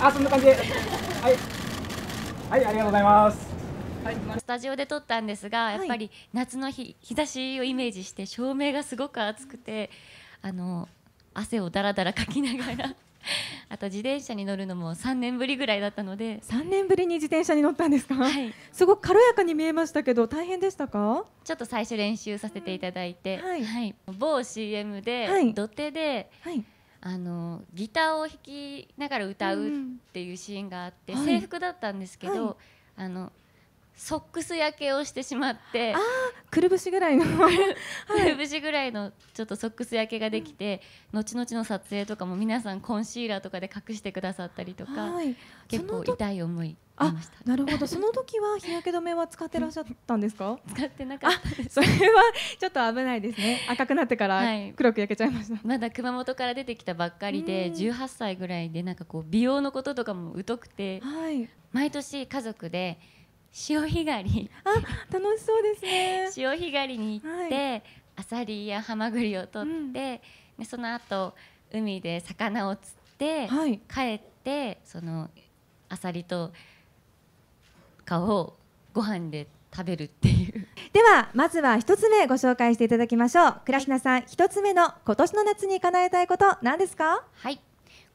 あ、そんな感じで。はい。はい、ありがとうございます。はい、スタジオで撮ったんですが、やっぱり夏の日日差しをイメージして照明がすごく暑くてあの汗をだらだらかきながら あと自転車に乗るのも3年ぶりぐらいだったので3年ぶりに自転車に乗ったんですか、はい、すごく軽やかに見えましたけど大変でしたかちょっと最初練習させていただいて、うん、はい、はい、某 CM で、土手で、はいあのギターを弾きながら歌うっていうシーンがあって、うん、制服だったんですけど、はい、あのソックス焼けをしてしまって。くるぶしぐらいの、はい、くるぶしぐらいのちょっとソックス焼けができて、うん、後々の撮影とかも皆さんコンシーラーとかで隠してくださったりとか、はい、結構痛い思いあなるほどその時は日焼け止めは使ってらっしゃったんですか使ってなかったそれはちょっと危ないですね赤くなってから黒く焼けちゃいました、はい、まだ熊本から出てきたばっかりで18歳ぐらいでなんかこう美容のこととかも疎くて、はい、毎年家族で潮干狩りあ楽しそうですね 潮干狩りに行って、はい、アサリやハマグリを取って、うん、その後海で魚を釣って、はい、帰ってそのアサリとかをご飯で食べるっていうではまずは一つ目ご紹介していただきましょう倉科さん1つ目の今年の夏に叶えたいこと何ですかはい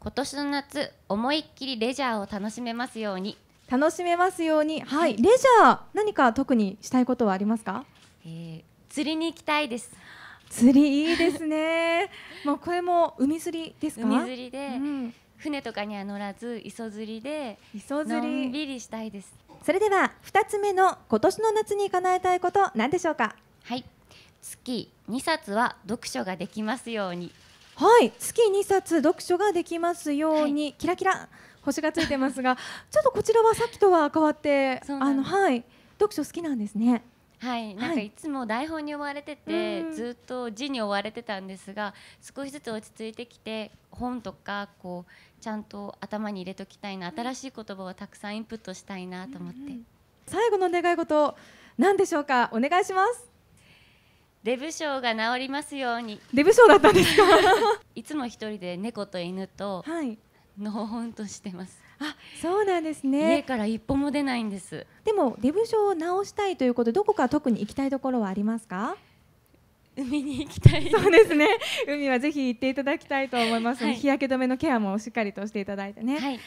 今年の夏思いっきりレジャーを楽しめますように楽しめますように、はい、レジャー、何か特にしたいことはありますか。えー、釣りに行きたいです。釣りいいですね。もうこれも海釣りですか。海釣りで、うん、船とかには乗らず、磯釣りで。磯釣り。のんびりしたいです。それでは、二つ目の今年の夏に叶えたいこと、何でしょうか。はい。月2冊は読書ができますように。はい、月2冊読書ができますように、はい、キラキラ星がついてますが、ちょっとこちらはさっきとは変わって、あのはい読書好きなんですね。はい、なんかいつも台本に追われてて、はい、ずっと字に追われてたんですが少しずつ落ち着いてきて本とかこうちゃんと頭に入れときたいな新しい言葉をたくさんインプットしたいなと思って、うん最後の願い事何でしょうかお願いしますデブ症が治りますようにデブ症だったんですかいつも一人で猫と犬と、のほほんとしてますあそうなんですね家から一歩も出ないんですでもデブ症を治したいということどこか特に行きたいところはありますか海に行きたいそうですね海はぜひ行っていただきたいと思います、はい、日焼け止めのケアもしっかりとしていただいてね、はい、